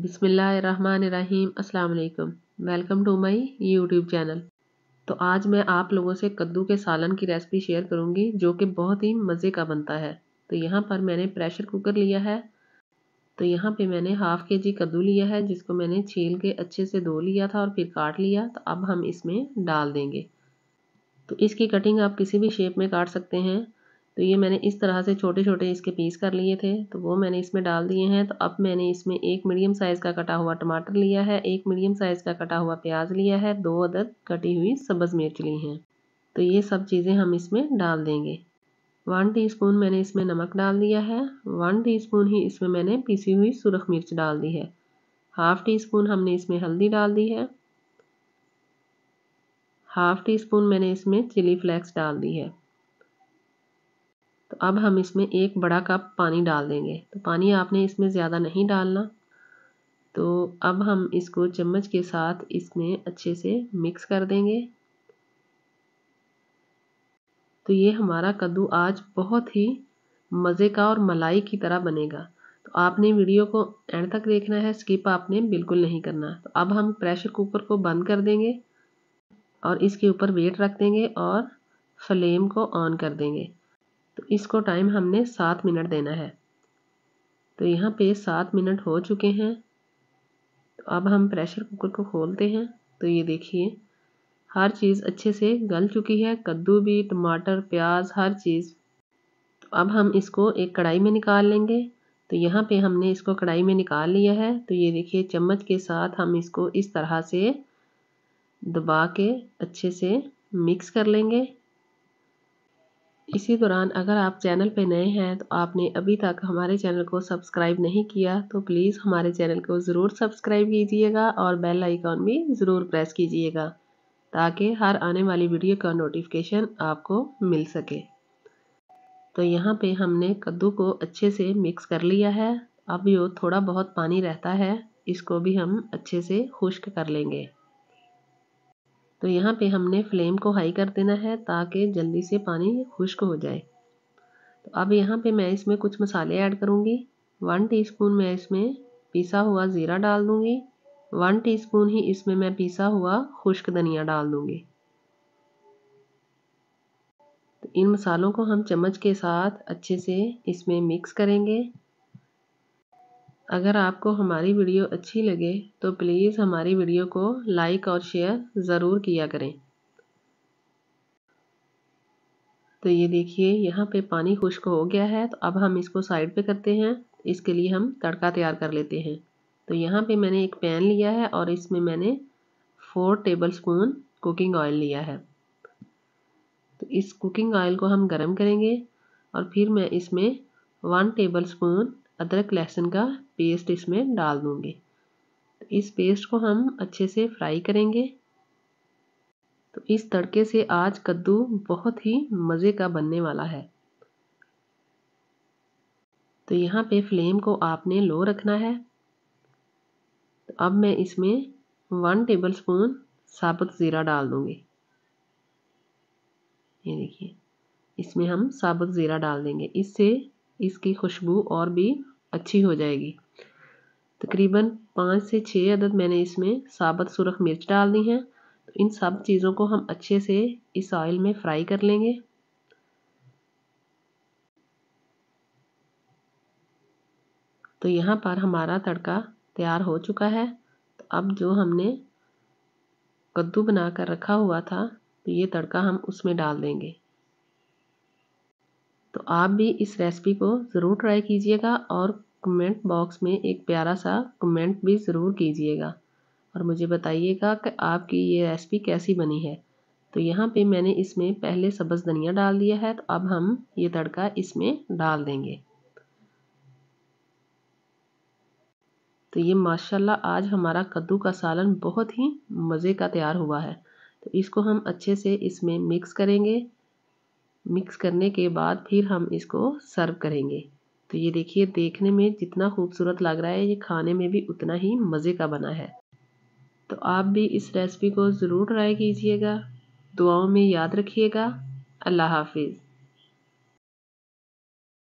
बिसमीम् अल्लाम welcome to my YouTube channel तो आज मैं आप लोगों से कद्दू के सालन की रेसिपी शेयर करूंगी जो कि बहुत ही मज़े का बनता है तो यहाँ पर मैंने प्रेशर कुकर लिया है तो यहाँ पे मैंने हाफ़ के जी कद्दू लिया है जिसको मैंने छील के अच्छे से धो लिया था और फिर काट लिया तो अब हम इसमें डाल देंगे तो इसकी कटिंग आप किसी भी शेप में काट सकते हैं तो ये मैंने इस तरह से छोटे छोटे इसके पीस कर लिए थे तो वो मैंने इसमें डाल दिए हैं तो अब मैंने इसमें एक मीडियम साइज़ का कटा हुआ टमाटर लिया है एक मीडियम साइज़ का कटा हुआ प्याज लिया है दो अदद कटी हुई सब्ज़ मिर्च ली हैं तो ये सब चीज़ें हम इसमें डाल देंगे वन टी मैंने इसमें नमक डाल दिया है वन टी ही इसमें मैंने पीसी हुई सुरख मिर्च डाल दी है हाफ़ टी स्पून हमने इसमें हल्दी डाल दी है हाफ़ टी स्पून मैंने इसमें चिली फ्लेक्स डाल दी है तो अब हम इसमें एक बड़ा कप पानी डाल देंगे तो पानी आपने इसमें ज़्यादा नहीं डालना तो अब हम इसको चम्मच के साथ इसमें अच्छे से मिक्स कर देंगे तो ये हमारा कद्दू आज बहुत ही मज़े का और मलाई की तरह बनेगा तो आपने वीडियो को एंड तक देखना है स्किप आपने बिल्कुल नहीं करना तो अब हम प्रेशर कुकर को बंद कर देंगे और इसके ऊपर वेट रख देंगे और फ्लेम को ऑन कर देंगे तो इसको टाइम हमने सात मिनट देना है तो यहाँ पे सात मिनट हो चुके हैं तो अब हम प्रेशर कुकर को खोलते हैं तो ये देखिए हर चीज़ अच्छे से गल चुकी है कद्दू भी टमाटर प्याज हर चीज़ तो अब हम इसको एक कढ़ाई में निकाल लेंगे तो यहाँ पे हमने इसको कढ़ाई में निकाल लिया है तो ये देखिए चम्मच के साथ हम इसको इस तरह से दबा के अच्छे से मिक्स कर लेंगे इसी दौरान अगर आप चैनल पर नए हैं तो आपने अभी तक हमारे चैनल को सब्सक्राइब नहीं किया तो प्लीज़ हमारे चैनल को ज़रूर सब्सक्राइब कीजिएगा और बेल आइकॉन भी ज़रूर प्रेस कीजिएगा ताकि हर आने वाली वीडियो का नोटिफिकेशन आपको मिल सके तो यहाँ पे हमने कद्दू को अच्छे से मिक्स कर लिया है अब यो थोड़ा बहुत पानी रहता है इसको भी हम अच्छे से खुश्क कर लेंगे तो यहाँ पे हमने फ्लेम को हाई कर देना है ताकि जल्दी से पानी खुश्क हो जाए तो अब यहाँ पे मैं इसमें कुछ मसाले ऐड करूँगी वन टीस्पून मैं इसमें पिसा हुआ ज़ीरा डाल दूँगी वन टीस्पून ही इसमें मैं पिसा हुआ खुश्क धनिया डाल दूँगी तो इन मसालों को हम चम्मच के साथ अच्छे से इसमें मिक्स करेंगे अगर आपको हमारी वीडियो अच्छी लगे तो प्लीज़ हमारी वीडियो को लाइक और शेयर ज़रूर किया करें तो ये देखिए यहाँ पे पानी खुश्क हो गया है तो अब हम इसको साइड पे करते हैं इसके लिए हम तड़का तैयार कर लेते हैं तो यहाँ पे मैंने एक पैन लिया है और इसमें मैंने four tablespoon cooking oil लिया है तो इस कुकिंग ऑयल को हम गर्म करेंगे और फिर मैं इसमें वन टेबल स्पून अदरक लहसुन का पेस्ट इसमें डाल दूँगी तो इस पेस्ट को हम अच्छे से फ्राई करेंगे तो इस तड़के से आज कद्दू बहुत ही मज़े का बनने वाला है तो यहाँ पे फ्लेम को आपने लो रखना है तो अब मैं इसमें वन टेबल स्पून साबुत ज़ीरा डाल दूँगी ये देखिए इसमें हम साबुत ज़ीरा डाल देंगे इससे इसकी खुशबू और भी अच्छी हो जाएगी तकरीबन पाँच से छः अदद मैंने इसमें साबत सुरख मिर्च डाल दी हैं तो इन सब चीज़ों को हम अच्छे से इस ऑयल में फ्राई कर लेंगे तो यहाँ पर हमारा तड़का तैयार हो चुका है तो अब जो हमने कद्दू बना कर रखा हुआ था तो ये तड़का हम उसमें डाल देंगे तो आप भी इस रेसिपी को ज़रूर ट्राई कीजिएगा और कमेंट बॉक्स में एक प्यारा सा कमेंट भी ज़रूर कीजिएगा और मुझे बताइएगा कि आपकी ये रेसिपी कैसी बनी है तो यहाँ पे मैंने इसमें पहले सब्ज़ धनिया डाल दिया है तो अब हम ये तड़का इसमें डाल देंगे तो ये माशाल्लाह आज हमारा कद्दू का सालन बहुत ही मज़े का तैयार हुआ है तो इसको हम अच्छे से इसमें मिक्स करेंगे मिक्स करने के बाद फिर हम इसको सर्व करेंगे तो ये देखिए देखने में जितना खूबसूरत लग रहा है ये खाने में भी उतना ही मज़े का बना है तो आप भी इस रेसिपी को ज़रूर ट्राई कीजिएगा दुआओं में याद रखिएगा अल्लाह हाफिज़